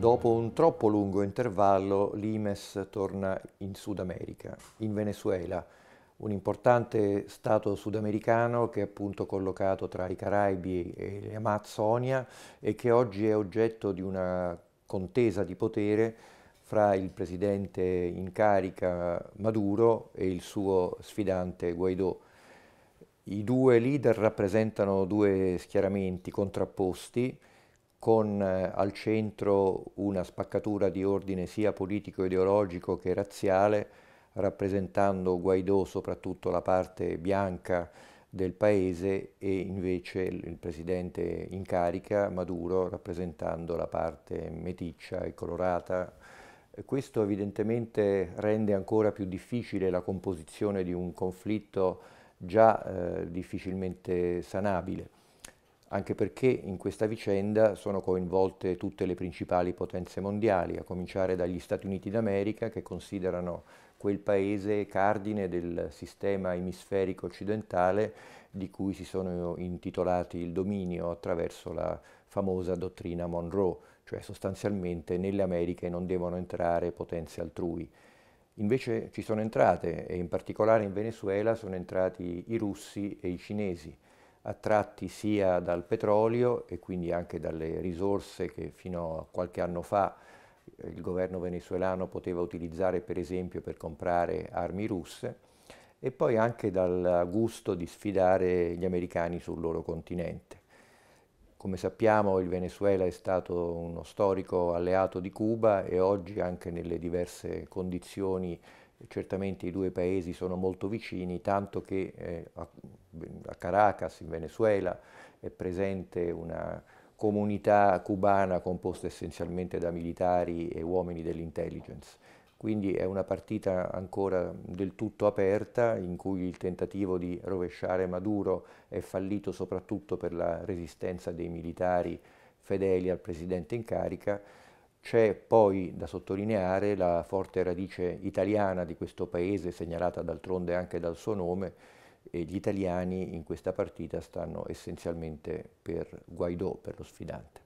Dopo un troppo lungo intervallo, l'IMES torna in Sud America, in Venezuela, un importante stato sudamericano che è appunto collocato tra i Caraibi e l'Amazzonia e che oggi è oggetto di una contesa di potere fra il presidente in carica Maduro e il suo sfidante Guaidó. I due leader rappresentano due schieramenti contrapposti, con eh, al centro una spaccatura di ordine sia politico-ideologico che razziale, rappresentando Guaidò soprattutto la parte bianca del paese e invece il presidente in carica, Maduro, rappresentando la parte meticcia e colorata. Questo evidentemente rende ancora più difficile la composizione di un conflitto già eh, difficilmente sanabile anche perché in questa vicenda sono coinvolte tutte le principali potenze mondiali, a cominciare dagli Stati Uniti d'America che considerano quel paese cardine del sistema emisferico occidentale di cui si sono intitolati il dominio attraverso la famosa dottrina Monroe, cioè sostanzialmente nelle Americhe non devono entrare potenze altrui. Invece ci sono entrate e in particolare in Venezuela sono entrati i russi e i cinesi attratti sia dal petrolio e quindi anche dalle risorse che fino a qualche anno fa eh, il governo venezuelano poteva utilizzare per esempio per comprare armi russe e poi anche dal gusto di sfidare gli americani sul loro continente. Come sappiamo il Venezuela è stato uno storico alleato di Cuba e oggi anche nelle diverse condizioni certamente i due paesi sono molto vicini, tanto che eh, a Caracas, in Venezuela, è presente una comunità cubana composta essenzialmente da militari e uomini dell'intelligence. Quindi è una partita ancora del tutto aperta in cui il tentativo di rovesciare Maduro è fallito soprattutto per la resistenza dei militari fedeli al presidente in carica. C'è poi da sottolineare la forte radice italiana di questo paese, segnalata d'altronde anche dal suo nome, e gli italiani in questa partita stanno essenzialmente per Guaidò, per lo sfidante.